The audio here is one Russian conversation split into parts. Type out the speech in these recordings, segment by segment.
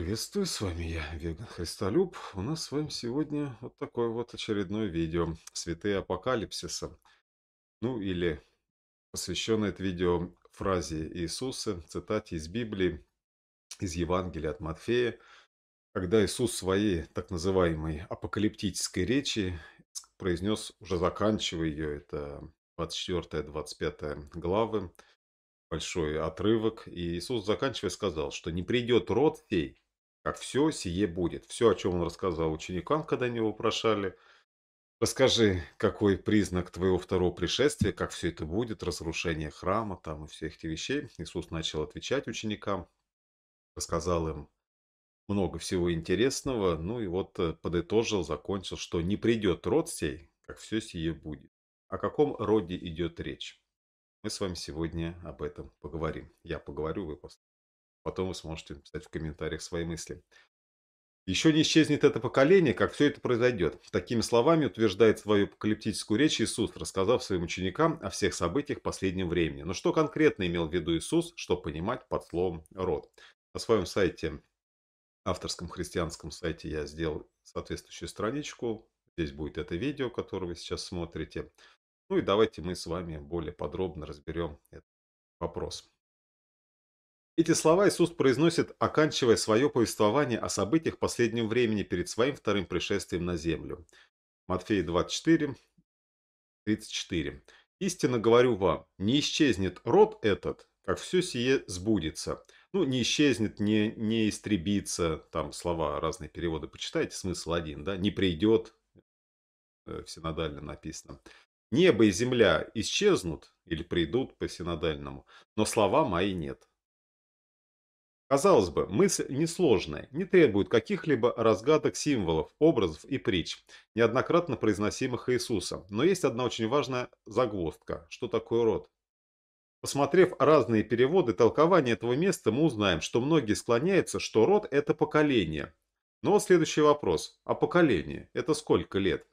Приветствую, с вами я, Веган Христолюб. У нас с вами сегодня вот такое вот очередное видео «Святые апокалипсиса». Ну или посвященное это видео фразе Иисуса, цитате из Библии, из Евангелия от Матфея, когда Иисус своей так называемой апокалиптической речи произнес, уже заканчивая ее, это 24-25 главы, большой отрывок, и Иисус заканчивая сказал, что не придет род сей, как все сие будет. Все, о чем он рассказал ученикам, когда они его прошали. Расскажи, какой признак твоего второго пришествия, как все это будет, разрушение храма там и всех этих вещей. Иисус начал отвечать ученикам, рассказал им много всего интересного, ну и вот э, подытожил, закончил, что не придет род сей, как все сие будет. О каком роде идет речь? Мы с вами сегодня об этом поговорим. Я поговорю, вы после. Потом вы сможете написать в комментариях свои мысли. Еще не исчезнет это поколение, как все это произойдет. Такими словами утверждает свою апокалиптическую речь Иисус, рассказав своим ученикам о всех событиях последнего времени. Но что конкретно имел в виду Иисус, что понимать под словом «род»? На своем сайте, авторском христианском сайте, я сделал соответствующую страничку. Здесь будет это видео, которое вы сейчас смотрите. Ну и давайте мы с вами более подробно разберем этот вопрос. Эти слова Иисус произносит, оканчивая свое повествование о событиях последнего времени перед своим вторым пришествием на землю. Матфея 24, 34. «Истинно говорю вам, не исчезнет род этот, как все сие сбудется». Ну, не исчезнет, не, не истребится, там слова, разные переводы почитайте, смысл один, да, не придет, всенадально э, написано. Небо и земля исчезнут или придут по синодальному, но слова мои нет. Казалось бы, мысль несложная, не требует каких-либо разгадок символов, образов и притч, неоднократно произносимых Иисусом. Но есть одна очень важная загвоздка. Что такое род? Посмотрев разные переводы толкования этого места, мы узнаем, что многие склоняются, что род – это поколение. Но следующий вопрос. А поколение – это сколько лет?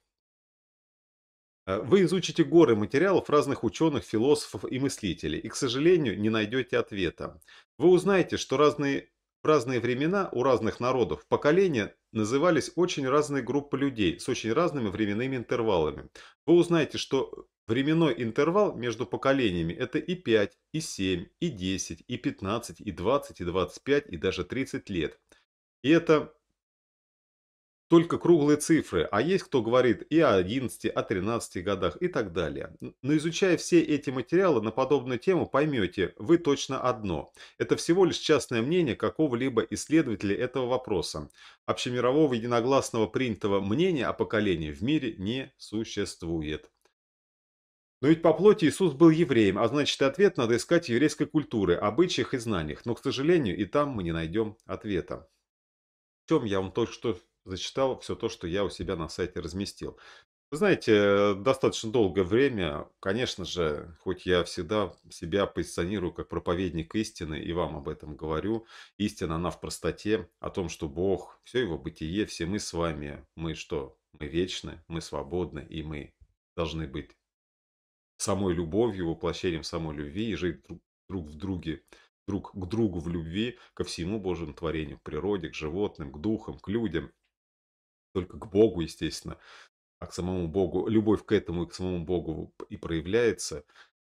Э, вы изучите горы материалов разных ученых, философов и мыслителей, и, к сожалению, не найдете ответа. Вы узнаете, что разные, в разные времена у разных народов поколения назывались очень разные группы людей с очень разными временными интервалами. Вы узнаете, что Временной интервал между поколениями – это и 5, и 7, и 10, и 15, и 20, и 25, и даже 30 лет. И это только круглые цифры, а есть кто говорит и о 11, о 13 годах и так далее. Но изучая все эти материалы на подобную тему, поймете, вы точно одно. Это всего лишь частное мнение какого-либо исследователя этого вопроса. Общемирового единогласного принятого мнения о поколении в мире не существует. Но ведь по плоти Иисус был евреем, а значит и ответ надо искать в еврейской культуре, обычаях и знаниях. Но, к сожалению, и там мы не найдем ответа. В чем я вам только что зачитал все то, что я у себя на сайте разместил. Вы знаете, достаточно долгое время, конечно же, хоть я всегда себя позиционирую как проповедник истины, и вам об этом говорю, истина, она в простоте, о том, что Бог, все его бытие, все мы с вами, мы что? Мы вечны, мы свободны, и мы должны быть самой любовью, воплощением самой любви и жить друг, друг в друге, друг к другу в любви, ко всему Божьему творению, к природе, к животным, к духам, к людям только к Богу, естественно, а к самому Богу, любовь к этому и к самому Богу и проявляется,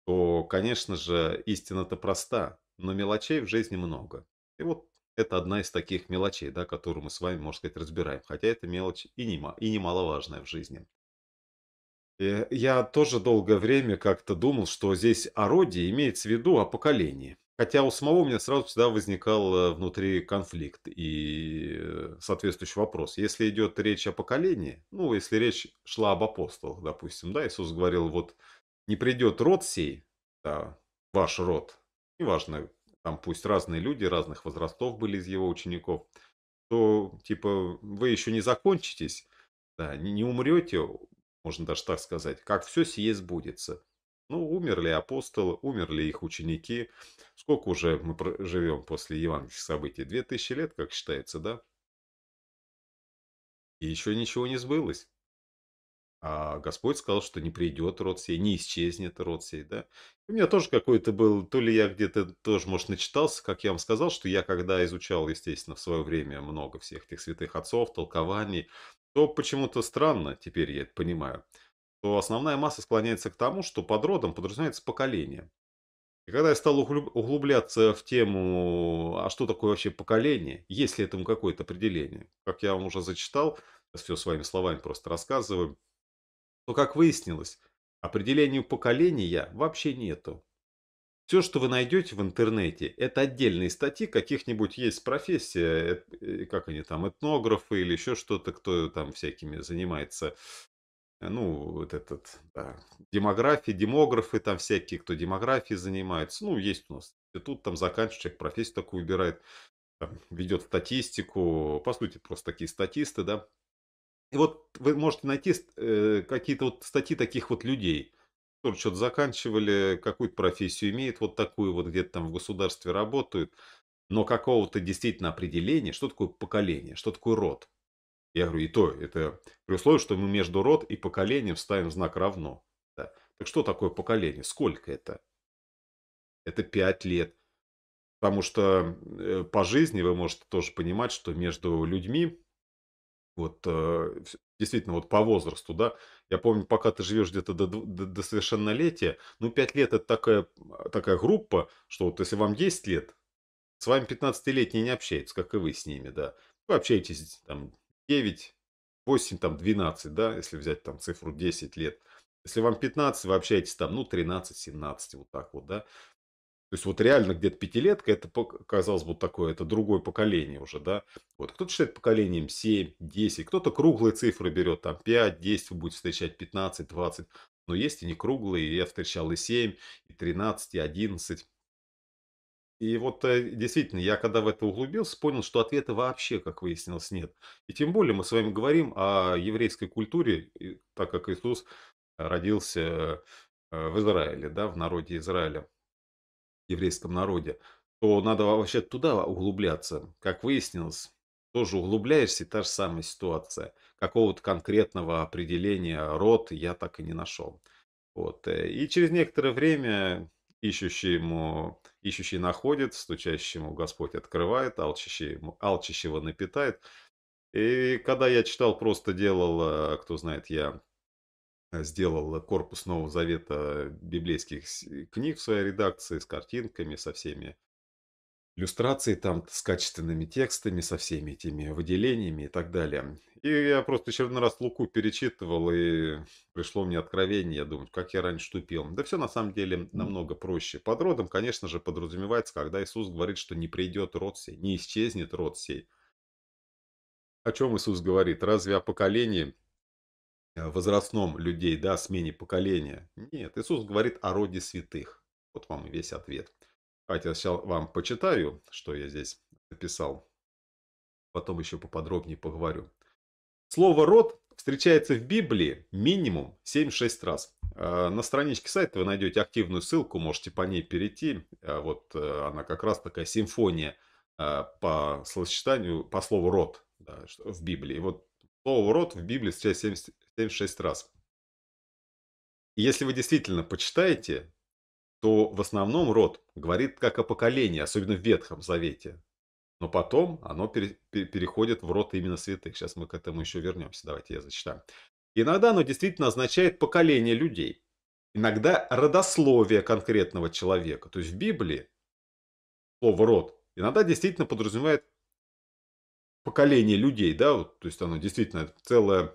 то, конечно же, истина-то проста, но мелочей в жизни много. И вот это одна из таких мелочей, да, которую мы с вами, можно сказать, разбираем. Хотя это мелочь и, нема, и немаловажная в жизни. И э, я тоже долгое время как-то думал, что здесь о роде имеется в виду о поколении. Хотя у самого у меня сразу всегда возникал э, внутри конфликт и э, соответствующий вопрос. Если идет речь о поколении, ну, если речь шла об апостолах, допустим, да, Иисус говорил, вот не придет род сей, да, ваш род, неважно, там пусть разные люди, разных возрастов были из его учеников, то, типа, вы еще не закончитесь, да, не, не умрете, можно даже так сказать, как все сие сбудется. Ну, умерли апостолы, умерли их ученики. Сколько уже мы живем после евангельских событий? Две тысячи лет, как считается, да? И еще ничего не сбылось. А Господь сказал, что не придет род сей, не исчезнет род сей, да. У меня тоже какой-то был, то ли я где-то тоже, может, начитался, как я вам сказал, что я когда изучал, естественно, в свое время много всех этих святых отцов, толкований, то почему-то странно, теперь я это понимаю, то основная масса склоняется к тому, что под родом подразумевается поколение. И когда я стал углубляться в тему, а что такое вообще поколение, есть ли этому какое-то определение, как я вам уже зачитал, все своими словами просто рассказываю, то, как выяснилось, определению поколения вообще нету. Все, что вы найдете в интернете, это отдельные статьи каких-нибудь есть профессия, э, э, как они там, этнографы или еще что-то, кто там всякими занимается Э, ну, вот этот, да, демографии, демографы там всякие, кто демографией занимается. Ну, есть у нас институт, там заканчивает, человек профессию такую выбирает, там, ведет статистику, по сути, просто такие статисты, да. И вот вы можете найти э, какие-то вот статьи таких вот людей, которые что-то заканчивали, какую-то профессию имеют, вот такую вот где-то там в государстве работают, но какого-то действительно определения, что такое поколение, что такое род, я говорю, и то, это при условии, что мы между род и поколением ставим знак равно. Да. Так что такое поколение? Сколько это? Это 5 лет. Потому что э, по жизни вы можете тоже понимать, что между людьми, вот э, действительно, вот по возрасту, да, я помню, пока ты живешь где-то до, до, до совершеннолетия, ну, 5 лет это такая, а, такая группа, что вот если вам 10 лет, с вами 15-летний не общается, как и вы с ними, да. Вы общаетесь там 9, 8, там 12, да, если взять там цифру 10 лет. Если вам 15, вы общаетесь там, ну, 13-17, вот так вот, да. То есть вот реально где-то пятилетка, это, казалось бы, такое, это другое поколение уже, да. Вот кто-то считает поколением 7, 10, кто-то круглые цифры берет, там 5, 10 вы будете встречать, 15, 20. Но есть и не круглые, я встречал и 7, и 13, и 11. И вот э, действительно, я когда в это углубился, понял, что ответа вообще, как выяснилось, нет. И тем более мы с вами говорим о еврейской культуре, так как Иисус родился э, в Израиле, да, в народе Израиля, еврейском народе, то надо вообще туда углубляться. Как выяснилось, тоже углубляешься, та же самая ситуация. Какого-то конкретного определения род я так и не нашел. Вот. Э, и через некоторое время ищущие ему Ищущий находит, стучащему Господь открывает, алчащий, алчащего напитает. И когда я читал, просто делал, э, кто знает, я э, сделал э, корпус Нового Завета библейских книг в своей редакции с картинками, со всеми иллюстрации там с качественными текстами, со всеми этими выделениями и так далее. И я просто очередной раз Луку перечитывал, и пришло мне откровение, я думаю, как я раньше тупил. Да все на самом деле намного проще. Под родом, конечно же, подразумевается, когда Иисус говорит, что не придет род сей, не исчезнет род сей. О чем Иисус говорит? Разве о поколении э, возрастном людей, да, смене поколения? Нет, Иисус говорит о роде святых. Вот вам и весь ответ. Давайте я сейчас вам почитаю, что я здесь написал. Потом еще поподробнее поговорю. Слово «род» встречается в Библии минимум 7-6 раз. Э, на страничке сайта вы найдете активную ссылку, можете по ней перейти. Э, вот э, она как раз такая симфония по словосочетанию, по слову «род» да, в Библии. Вот слово «род» в Библии встречается 7-6 раз. И если вы действительно почитаете, то в основном род говорит как о поколении, особенно в Ветхом Завете. Но потом оно пере, пере, переходит в рот именно святых. Сейчас мы к этому еще вернемся. Давайте я зачитаю. Иногда оно действительно означает поколение людей. Иногда родословие конкретного человека. То есть в Библии слово «род» иногда действительно подразумевает поколение людей. да, вот, То есть оно действительно целое,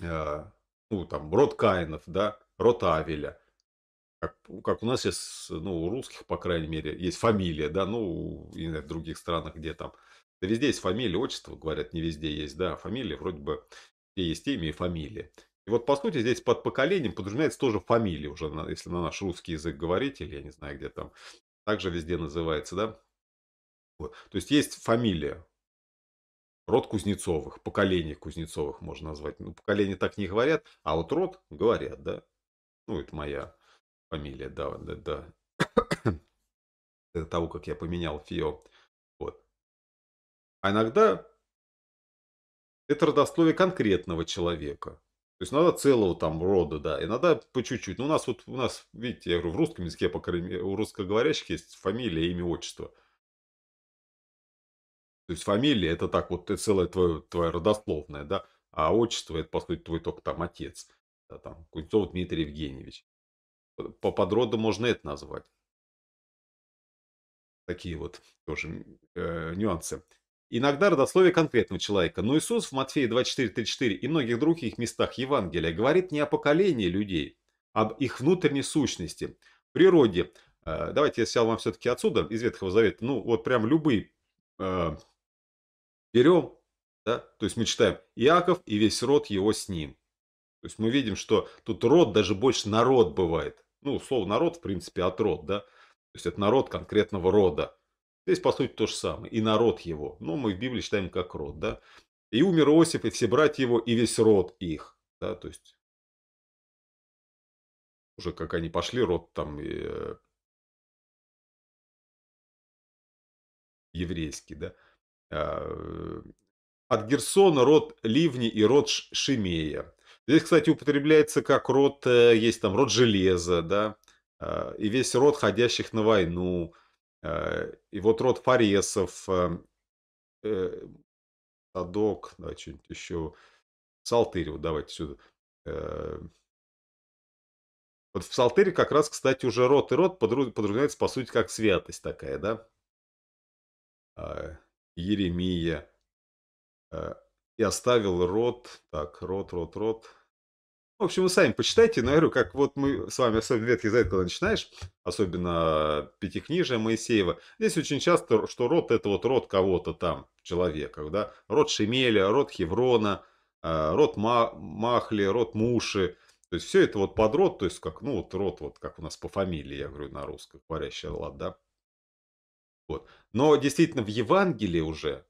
э, ну там, род Каинов, да, род Авеля – как, как у нас есть, ну, у русских, по крайней мере, есть фамилия, да, ну, и в других странах, где там. Да везде есть фамилия, отчество, говорят, не везде есть, да, а фамилия вроде бы, где есть имя и фамилия. И вот, по сути, здесь под поколением подразумевается тоже фамилия уже, если на наш русский язык говорить, или я не знаю, где там, также везде называется, да. Вот. То есть есть фамилия, род Кузнецовых, поколение Кузнецовых можно назвать. Ну, поколение так не говорят, а вот род говорят, да. Ну, это моя фамилия, да, да, да. До того, как я поменял ФИО. Вот. А иногда это родословие конкретного человека. То есть надо целого там рода, да. Иногда по чуть-чуть. Ну, у нас вот, у нас, видите, я говорю, в русском языке, по крайней мере, у русскоговорящих есть фамилия, имя, отчество. То есть фамилия это так вот целое твое, твое родословное, да. А отчество это, по сути, твой только там отец. Да, там, Кузнецов Дмитрий Евгеньевич по подроду можно это назвать. Такие вот тоже э, нюансы. Иногда родословие конкретного человека, но Иисус в Матфея 24.34 и многих других местах Евангелия говорит не о поколении людей, а об их внутренней сущности, природе. Э, давайте я снял вам все-таки отсюда, из Ветхого Завета, ну вот прям любые э, берем, да, то есть мы читаем Иаков и весь род его с ним. То есть мы видим, что тут род даже больше народ бывает. Ну, слово народ, в принципе, от род, да? То есть это народ конкретного рода. Здесь, по сути, то же самое. И народ его. Но ну, мы в Библии читаем как род, да? И умер Иосиф, и все братья его, и весь род их. Да, то есть уже как они пошли, род там и, э, еврейский, да. А, э, от Герсона род Ливни и род Шимея. Здесь, кстати, употребляется как род, э, есть там род железа, да, а, и весь род ходящих на войну, а, и вот род фаресов, эм, э, садок, давайте что-нибудь еще, псалтырь, вот давайте сюда. Э. Вот в псалтыре как раз, кстати, уже род и род подразумевается, по сути, как святость такая, да? А, Еремия, и оставил рот. Так, рот, рот, рот. В общем, вы сами почитайте, но я говорю, как вот мы с вами, особенно Ветхий Завет, когда начинаешь, особенно Пятикнижие Моисеева, здесь очень часто, что род это вот род кого-то там, человека, да, род Шемеля, род Хеврона, а, род Махли, род Муши, то есть все это вот под род, то есть как, ну вот род, вот как у нас по фамилии, я говорю на русском, говорящая лад, да. Вот. Но действительно в Евангелии уже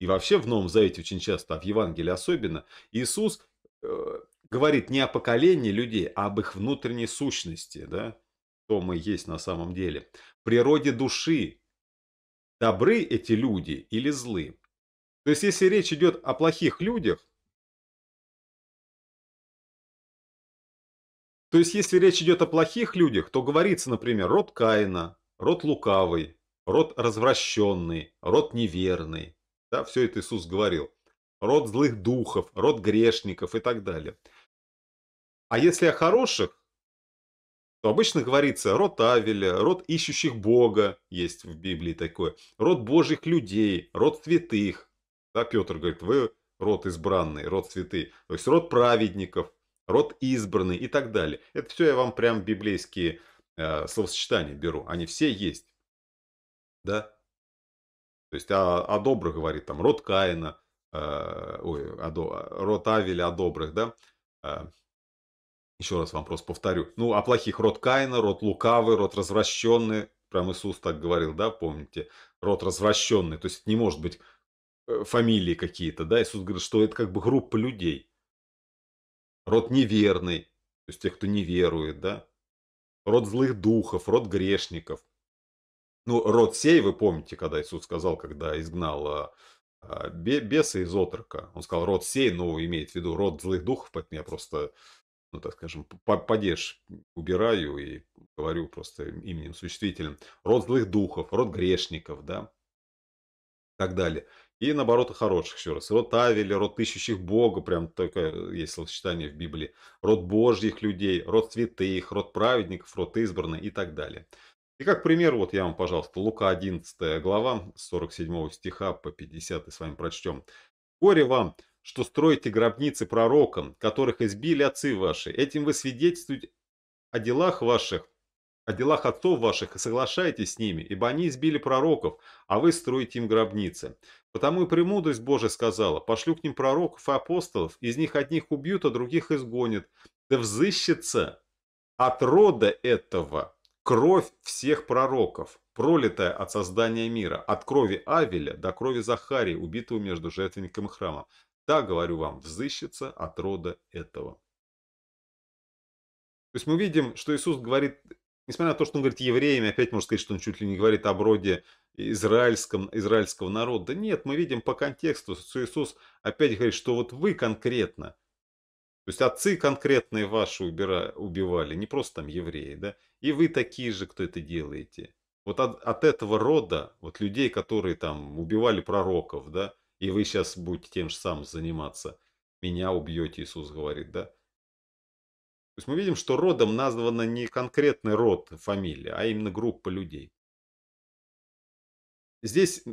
и вообще в Новом Завете очень часто, а в Евангелии особенно, Иисус э, говорит не о поколении людей, а об их внутренней сущности, да, кто мы есть на самом деле, природе души, добры эти люди или злы. То есть, если речь идет о плохих людях, то есть, если речь идет о плохих людях, то говорится, например, род Каина, род лукавый, род развращенный, род неверный, да, все это Иисус говорил. Род злых духов, род грешников и так далее. А если о хороших, то обычно говорится род Авеля, род ищущих Бога, есть в Библии такое, род Божьих людей, род святых. Да, Петр говорит, вы род избранный, род святый, то есть род праведников, род избранный и так далее. Это все я вам прям библейские э, словосочетания беру, они все есть. Да? То есть о, а, о а добрых говорит там род Каина, э, ой, а о, э, род Авеля о добрых, да? Э, еще раз вам просто повторю. Ну, о плохих род Каина, род лукавый, род развращенный. Прям Иисус так говорил, да, помните? Род развращенный. То есть не может быть э, фамилии какие-то, да? Иисус говорит, что это как бы группа людей. Род неверный, то есть тех, кто не верует, да? Род злых духов, род грешников. Ну, род сей, вы помните, когда Иисус сказал, когда изгнал а, беса из отрока. Он сказал род сей, но ну, имеет в виду род злых духов, поэтому я просто, ну так скажем, падеж убираю и говорю просто именем существителем. Род злых духов, род грешников, да, и так далее. И наоборот, хороших, еще раз, род Авеля, род ищущих Бога, прям такое есть словосочетание в Библии, род Божьих людей, род святых, род праведников, род избранных и так далее. И как пример, вот я вам, пожалуйста, Лука 11 глава, с 47 стиха по 50 и с вами прочтем. «Горе вам, что строите гробницы пророкам, которых избили отцы ваши. Этим вы свидетельствуете о делах ваших, о делах отцов ваших и соглашаетесь с ними, ибо они избили пророков, а вы строите им гробницы. Потому и премудрость Божия сказала, пошлю к ним пророков и апостолов, из них одних убьют, а других изгонят. Да взыщется от рода этого Кровь всех пророков, пролитая от создания мира, от крови Авеля до крови Захарии, убитого между жертвенником и храмом, та, говорю вам, взыщется от рода этого. То есть мы видим, что Иисус говорит, несмотря на то, что он говорит евреями, опять можно сказать, что он чуть ли не говорит об роде израильском, израильского народа. Да нет, мы видим по контексту, что Иисус опять говорит, что вот вы конкретно, то есть отцы конкретные ваши убира, убивали, не просто там евреи, да? И вы такие же, кто это делаете. Вот от, от этого рода, вот людей, которые там убивали пророков, да, и вы сейчас будете тем же самым заниматься, меня убьете, Иисус говорит, да? То есть мы видим, что родом названа не конкретный род, фамилия, а именно группа людей. Здесь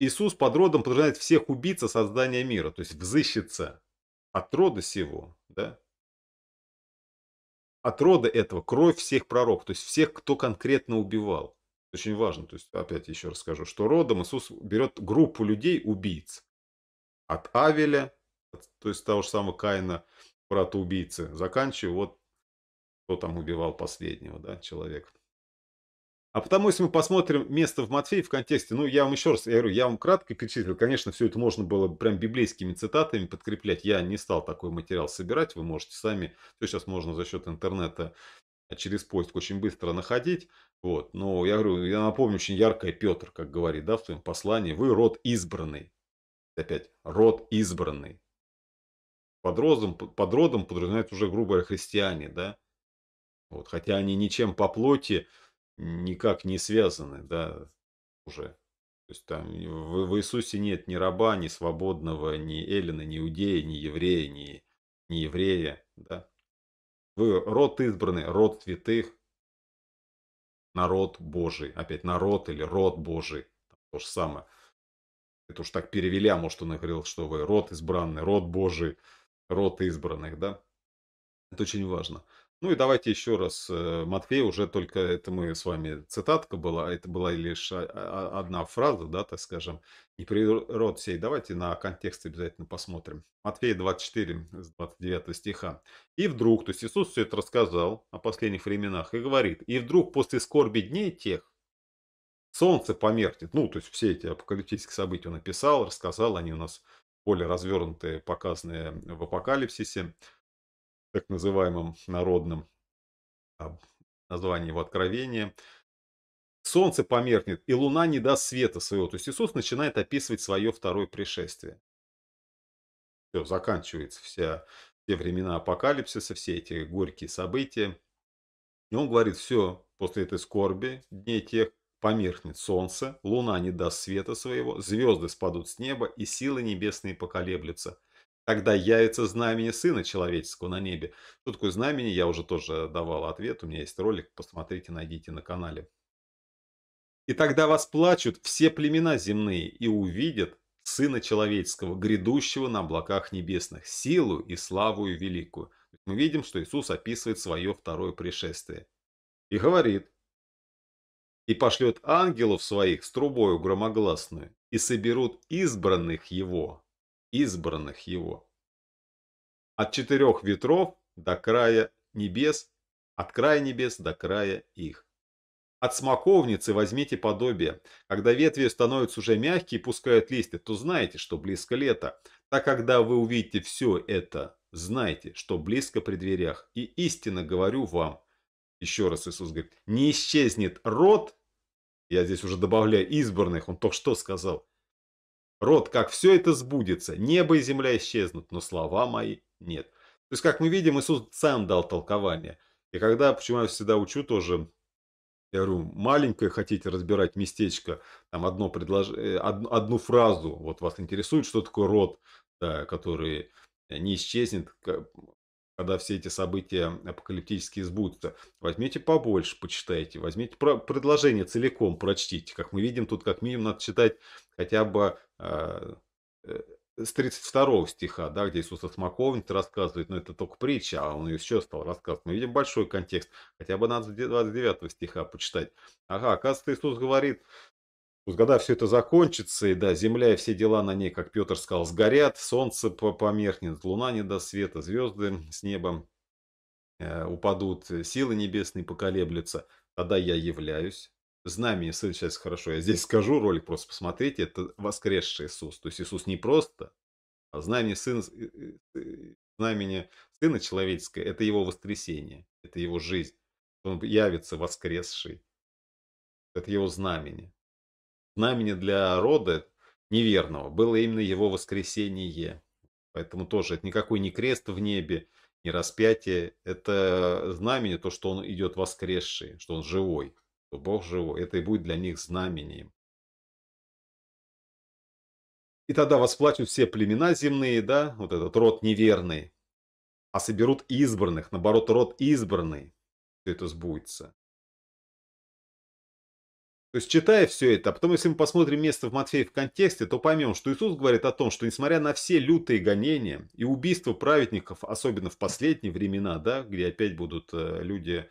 Иисус под родом подразумевает всех убийца создания мира, то есть взыщется от рода сего да? От рода этого кровь всех пророков, то есть всех, кто конкретно убивал. Очень важно, то есть опять еще раз скажу, что родом Иисус берет группу людей, убийц. От Авеля, от, то есть того же самого Каина, брата убийцы, заканчивая вот кто там убивал последнего, да, человека. А потому, если мы посмотрим место в Матфея в контексте, ну, я вам еще раз я говорю, я вам кратко перечислил, конечно, все это можно было прям библейскими цитатами подкреплять, я не стал такой материал собирать, вы можете сами, все сейчас можно за счет интернета а, через поиск очень быстро находить, вот, но я говорю, я напомню, очень яркое Петр, как говорит, да, в своем послании, вы род избранный, опять, род избранный, под родом, под родом подразумевают уже, грубо говоря, христиане, да, вот, хотя они ничем по плоти, никак не связаны, да, уже. То есть там в, в Иисусе нет ни раба, ни свободного, ни эллина, ни иудея, ни еврея, ни, ни еврея, да. Вы род избранный, род святых, народ Божий. Опять народ или род Божий, то же самое. Это уж так перевели, а может он и говорил, что вы род избранный, род Божий, род избранных, да. Это очень важно. Ну и давайте еще раз, э, Матфей, уже только это мы с вами цитатка была, это была лишь а, а, а, одна фраза, да, так скажем, не природ сей. Давайте на контекст обязательно посмотрим. Матфея 24, 29 стиха. «И вдруг», то есть Иисус все это рассказал о последних временах и говорит, «И вдруг после скорби дней тех, солнце померкнет». Ну, то есть все эти апокалиптические события он написал, рассказал, они у нас более развернутые, показанные в апокалипсисе так называемом народном а, названии его откровения, солнце померкнет, и луна не даст света своего. То есть Иисус начинает описывать свое второе пришествие. Все, заканчивается вся, все времена апокалипсиса, все эти горькие события. И он говорит, все, после этой скорби, дней тех, померкнет солнце, луна не даст света своего, звезды спадут с неба, и силы небесные поколеблются. Тогда явится знамение Сына Человеческого на небе. Что такое знамение, я уже тоже давал ответ. У меня есть ролик, посмотрите, найдите на канале. И тогда вас плачут все племена земные и увидят Сына Человеческого, грядущего на облаках небесных, силу и славу великую. Мы видим, что Иисус описывает свое второе пришествие. И говорит, и пошлет ангелов своих с трубою громогласную, и соберут избранных его избранных его. От четырех ветров до края небес, от края небес до края их. От смоковницы возьмите подобие. Когда ветви становятся уже мягкие и пускают листья, то знаете, что близко лето. Так когда вы увидите все это, знайте, что близко при дверях. И истинно говорю вам, еще раз Иисус говорит, не исчезнет род, я здесь уже добавляю избранных, он только что сказал, Род, как все это сбудется, небо и земля исчезнут, но слова мои нет. То есть, как мы видим, Иисус сам дал толкование. И когда, почему я всегда учу тоже, я говорю, маленькое хотите разбирать местечко, там одно предлож... Э, одну, одну фразу, вот вас интересует, что такое род, да, который не исчезнет, когда все эти события апокалиптические сбудутся. Возьмите побольше, почитайте, возьмите предложение целиком, прочтите. Как мы видим, тут как минимум надо читать хотя бы э, э, с 32 стиха, да, где Иисус Осмоковник рассказывает, но это только притча, а он ее еще стал рассказывать. Мы видим большой контекст, хотя бы надо с 29 стиха почитать. Ага, оказывается, Иисус говорит, когда все это закончится, и да, земля и все дела на ней, как Петр сказал, сгорят, солнце померкнет, луна не даст света, звезды с неба э, упадут, силы небесные поколеблются, тогда я являюсь. Знамени, сын, сейчас хорошо, я здесь скажу, ролик просто посмотрите, это воскресший Иисус. То есть Иисус не просто, а знамени сына, э, э, знамени сына человеческое, это его воскресение, это его жизнь. Он явится воскресший. Это его знамение знамени для рода неверного было именно его воскресение. Поэтому тоже это никакой не крест в небе, не распятие. Это знамение, то, что он идет воскресший, что он живой, что Бог живой. Это и будет для них знамением. И тогда восплачут все племена земные, да, вот этот род неверный, а соберут избранных, наоборот, род избранный. Все это сбудется. То есть, читая все это, а потом, если мы посмотрим место в Матфея в контексте, то поймем, что Иисус говорит о том, что несмотря на все лютые гонения и убийства праведников, особенно в последние времена, да, где опять будут э, люди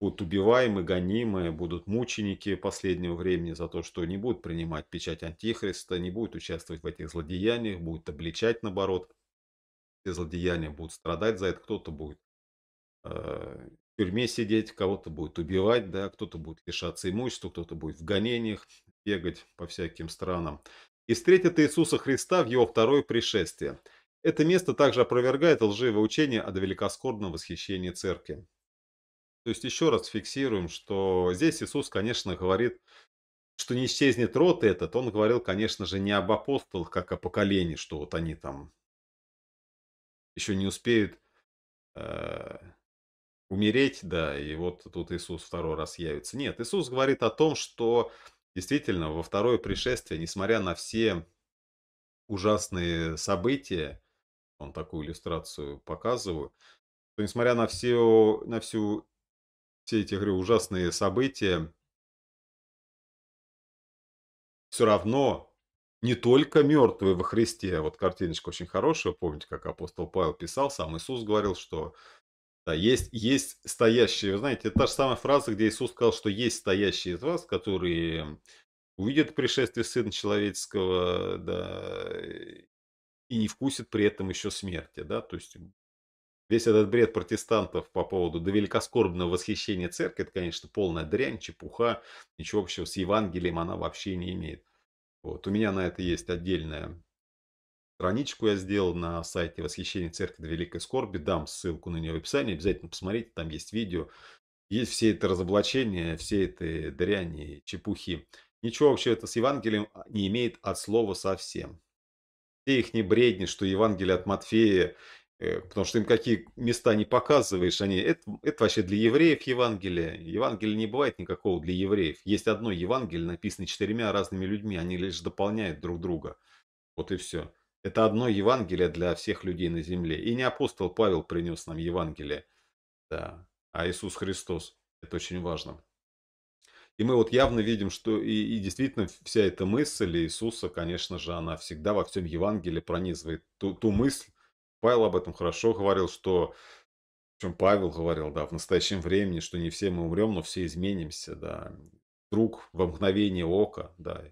будут убиваемы, гонимы, будут мученики последнего времени за то, что не будут принимать печать Антихриста, не будут участвовать в этих злодеяниях, будут обличать, наоборот, все злодеяния будут страдать за это, кто-то будет э, в тюрьме сидеть, кого-то будет убивать, да, кто-то будет лишаться имущества, кто-то будет в гонениях бегать по всяким странам. И встретит Иисуса Христа в его второе пришествие. Это место также опровергает лживое учение о великоскорбном восхищении церкви. То есть еще раз фиксируем, что здесь Иисус, конечно, говорит, что не исчезнет рот этот. Он говорил, конечно же, не об апостолах, как о поколении, что вот они там еще не успеют э, умереть, да, и вот тут Иисус второй раз явится. Нет, Иисус говорит о том, что действительно во второе пришествие, несмотря на все ужасные события, он такую иллюстрацию показываю, то несмотря на все, на всю, все эти, говорю, ужасные события, все равно не только мертвые во Христе, вот картиночка очень хорошая, помните, как апостол Павел писал, сам Иисус говорил, что да, есть, есть стоящие, знаете, та же самая фраза, где Иисус сказал, что есть стоящие из вас, которые увидят пришествие Сына Человеческого, да, э, и не вкусят при этом еще смерти, да, то есть весь этот бред протестантов по поводу до великоскорбного восхищения церкви, это, конечно, полная дрянь, чепуха, ничего общего с Евангелием она вообще не имеет. Вот, у меня на это есть отдельная страничку я сделал на сайте Восхищение Церкви Великой Скорби. Дам ссылку на нее в описании. Обязательно посмотрите, там есть видео. Есть все это разоблачение, все это дряни, чепухи. Ничего вообще это с Евангелием а, не имеет от слова совсем. Все их не бредни, что Евангелие от Матфея, э, потому что им какие места не показываешь, они, это, это вообще для евреев Евангелие. Евангелие не бывает никакого для евреев. Есть одно Евангелие, написанное четырьмя разными людьми, они лишь дополняют друг друга. Вот и все. Это одно Евангелие для всех людей на земле. И не апостол Павел принес нам Евангелие, да, а Иисус Христос. Это очень важно. И мы вот явно видим, что и, и действительно вся эта мысль Иисуса, конечно же, она всегда во всем Евангелии пронизывает ту, ту мысль. Павел об этом хорошо говорил, что в чем Павел говорил, да, в настоящем времени, что не все мы умрем, но все изменимся, да. Вдруг во мгновение ока, да.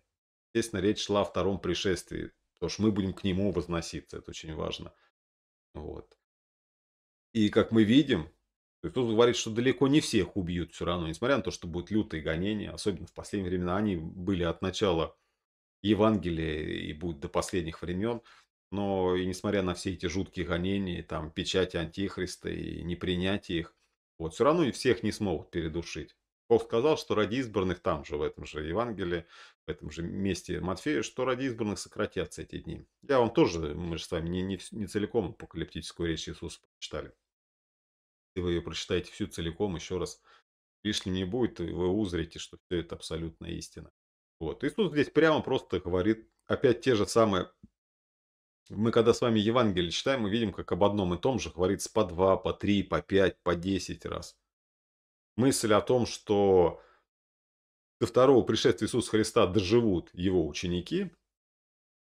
Естественно, речь шла о втором пришествии Потому что мы будем к нему возноситься, это очень важно. Вот. И как мы видим, то есть тут говорит, что далеко не всех убьют все равно, несмотря на то, что будут лютые гонения, особенно в последние времена, они были от начала Евангелия и будут до последних времен, но и несмотря на все эти жуткие гонения, там печати антихриста и непринятие их, вот все равно и всех не смогут передушить. Бог сказал, что ради избранных там же, в этом же Евангелии, в этом же месте Матфея, что ради избранных сократятся эти дни. Я вам тоже, мы же с вами не, не, не целиком апокалиптическую речь Иисуса прочитали. Если вы ее прочитаете всю целиком, еще раз, лишним не будет, и вы узрите, что все это абсолютно истина. Вот. Иисус здесь прямо просто говорит опять те же самые мы когда с вами Евангелие читаем, мы видим, как об одном и том же говорится по два, по три, по пять, по десять раз мысль о том, что до второго пришествия Иисуса Христа доживут его ученики,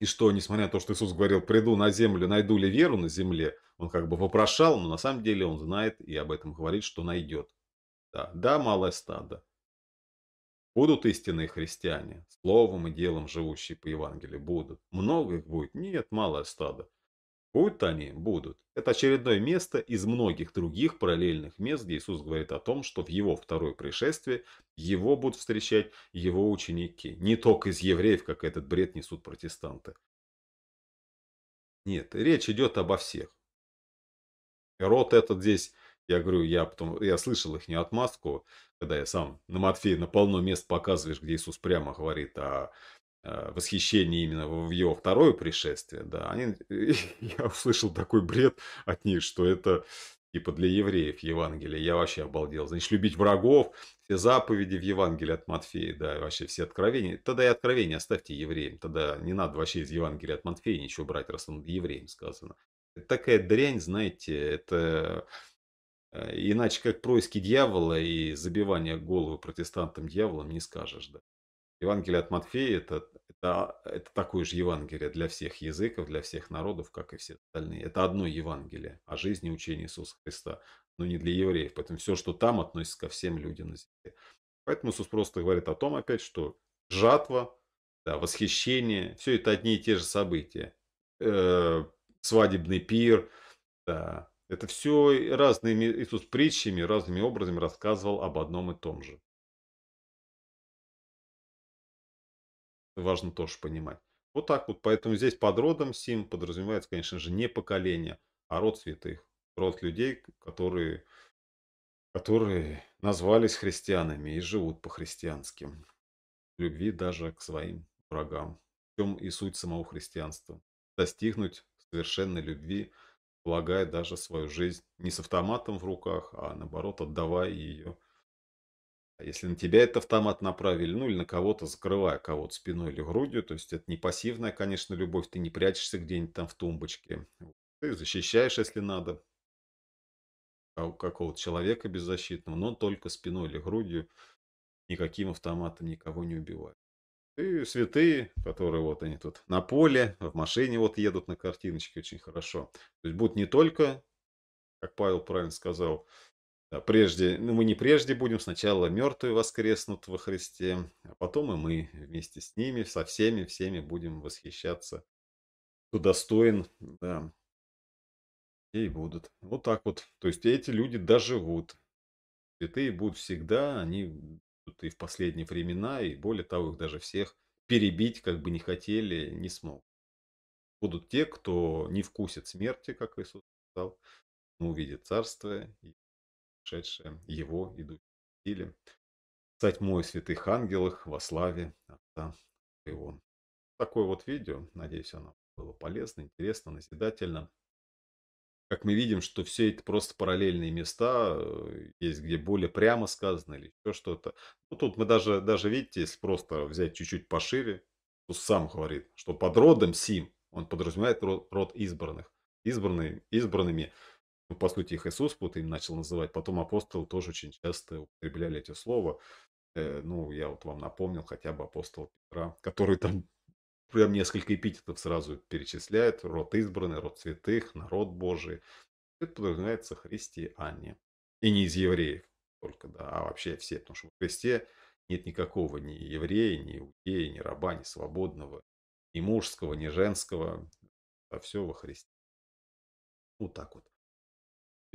и что, несмотря на то, что Иисус говорил, приду на землю, найду ли веру на земле, он как бы вопрошал, но на самом деле он знает и об этом говорит, что найдет. Да, да малое стадо. Будут истинные христиане, словом и делом живущие по Евангелию, будут. Много их будет? Нет, малое стадо. Будут они? Будут. Это очередное место из многих других параллельных мест, где Иисус говорит о том, что в его второе пришествие его будут встречать его ученики. Не только из евреев, как этот бред несут протестанты. Нет, речь идет обо всех. Рот этот здесь, я говорю, я потом, я слышал их не отмазку, когда я сам на Матфея на полно мест показываешь, где Иисус прямо говорит о а Э, восхищение именно в его второе пришествие, да, они, я услышал такой бред от них, что это типа для евреев Евангелие, я вообще обалдел. Значит, любить врагов, все заповеди в Евангелии от Матфея, да, вообще все откровения. Тогда и откровения оставьте евреям, тогда не надо вообще из Евангелия от Матфея ничего брать, раз он евреям сказано. Это такая дрянь, знаете, это э, иначе как происки дьявола и забивание головы протестантам дьяволом не скажешь, да. Евангелие от Матфея это, это, это такое же Евангелие для всех языков, для всех народов, как и все остальные. Это одно Евангелие о жизни и учении Иисуса Христа, но не для евреев. Поэтому все, что там, относится ко всем людям на земле. Поэтому Иисус просто говорит о том опять, что жатва, да, восхищение, все это одни и те же события. Э, свадебный пир, да, это все разными, Иисус притчами, разными образами рассказывал об одном и том же. важно тоже понимать. Вот так вот, поэтому здесь под родом сим подразумевается, конечно же, не поколение, а род святых, род людей, которые, которые назвались христианами и живут по-христиански, любви даже к своим врагам. В чем и суть самого христианства. Достигнуть совершенной любви, полагая даже свою жизнь не с автоматом в руках, а наоборот отдавая ее а если на тебя этот автомат направили, ну или на кого-то, закрывая кого-то спиной или грудью, то есть это не пассивная, конечно, любовь, ты не прячешься где-нибудь там в тумбочке. Ты защищаешь, если надо, а у какого-то человека беззащитного, но только спиной или грудью, никаким автоматом никого не убивает. И святые, которые вот они тут на поле, в машине вот едут на картиночке очень хорошо. То есть будут не только, как Павел правильно сказал, Прежде, ну, мы не прежде будем, сначала мертвые воскреснут во Христе, а потом и мы вместе с ними, со всеми, всеми будем восхищаться, кто достоин, да, и будут. Вот так вот. То есть эти люди доживут. Святые будут всегда, они будут и в последние времена, и более того, их даже всех перебить, как бы не хотели, не смог. Будут те, кто не вкусит смерти, как Иисус сказал, но увидит царство и шедшее, его идущее или стать мой святых ангелах во славе Отца Твоего. Такое вот видео, надеюсь, оно было полезно, интересно, назидательно. Как мы видим, что все это просто параллельные места, э, есть где более прямо сказано или еще что-то. Ну, тут мы даже, даже, видите, если просто взять чуть-чуть пошире, то сам говорит, что под родом Сим он подразумевает род, род избранных, избранный, избранными, ну, по сути, их Иисус вот им начал называть. Потом апостол тоже очень часто употребляли эти слова. Э, ну, я вот вам напомнил хотя бы апостол Петра, который там прям несколько эпитетов сразу перечисляет. Род избранный, род святых, народ Божий. Это подразумевается христиане. И не из евреев только, да, а вообще все. Потому что в Христе нет никакого ни еврея, ни иудея, ни раба, ни свободного, ни мужского, ни женского. А все во Христе. Вот так вот.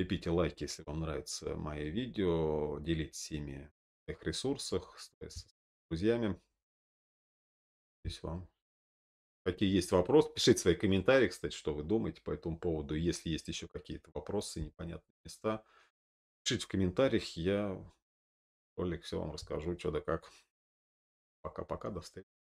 Лепите лайки, если вам нравится мои видео, делитесь ими в своих ресурсах, с э, друзьями. Здесь вам. Какие есть вопросы, пишите свои комментарии, кстати, что вы думаете по этому поводу. Если есть еще какие-то вопросы, непонятные места, пишите в комментариях, я ролик все вам расскажу, что да как. Пока-пока, до встречи.